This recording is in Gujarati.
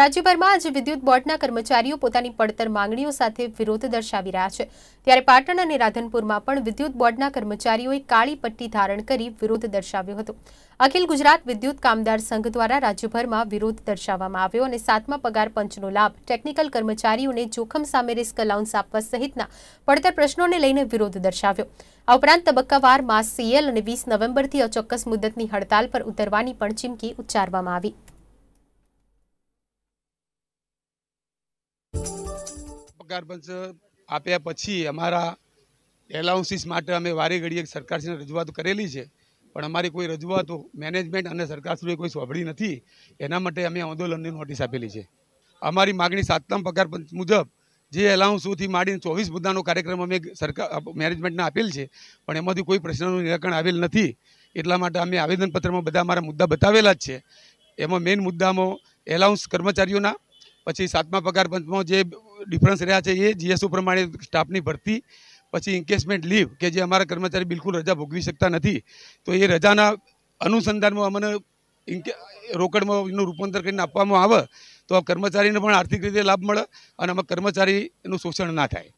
રાજ્યભરમાં આજે વિદ્યુત બોર્ડના કર્મચારીઓ પોતાની પડતર માંગણીઓ સાથે વિરોધ દર્શાવી રહ્યા છે ત્યારે પાટણ અને રાધનપુરમાં પણ વિદ્યુત બોર્ડના કર્મચારીઓએ કાળી પટ્ટી ધારણ કરી વિરોધ દર્શાવ્યો હતો અખિલ ગુજરાત વિદ્યુત કામદાર સંઘ દ્વારા રાજ્યભરમાં વિરોધ દર્શાવવામાં આવ્યો અને સાતમા પગાર પંચનો લાભ ટેકનિકલ કર્મચારીઓને જોખમ સામે રિસ્ક અલાઉન્સ આપવા સહિતના પડતર પ્રશ્નોને લઈને વિરોધ દર્શાવ્યો આ ઉપરાંત તબક્કાવાર માસ સીએલ અને વીસ નવેમ્બરથી અચોક્કસ મુદ્દતની હડતાલ પર ઉતરવાની પણ ચીમકી ઉચ્ચારવામાં આવી પગાર પંચ આપ્યા પછી અમારા એલાઉન્સીસ માટે અમે વારે ઘડીએ સરકારશ્રીને રજૂઆત કરેલી છે પણ અમારી કોઈ રજૂઆતો મેનેજમેન્ટ અને સરકારશ્રીએ કોઈ સોંભળી નથી એના માટે અમે આંદોલનની નોટિસ આપેલી છે અમારી માગણી સાતમ પગાર પંચ મુજબ જે એલાઉન્સોથી માંડીને ચોવીસ મુદ્દાનો કાર્યક્રમ અમે સરકાર મેનેજમેન્ટને આપેલ છે પણ એમાંથી કોઈ પ્રશ્નનું નિરાકરણ આવેલ નથી એટલા માટે અમે આવેદનપત્રમાં બધા અમારા મુદ્દા બતાવેલા જ છે એમાં મેઇન મુદ્દામાં એલાઉન્સ કર્મચારીઓના પછી સાતમા પગાર પંચમાં જે ડિફરન્સ રહ્યા છે એ જીએસઓ પ્રમાણે સ્ટાફની ભરતી પછી ઇન્કેસમેન્ટ લીવ કે જે અમારા કર્મચારી બિલકુલ રજા ભોગવી શકતા નથી તો એ રજાના અનુસંધાનમાં અમને રોકડમાં એનું રૂપાંતર કરીને આપવામાં આવે તો આ કર્મચારીને પણ આર્થિક રીતે લાભ મળે અને આમાં કર્મચારીનું શોષણ ના થાય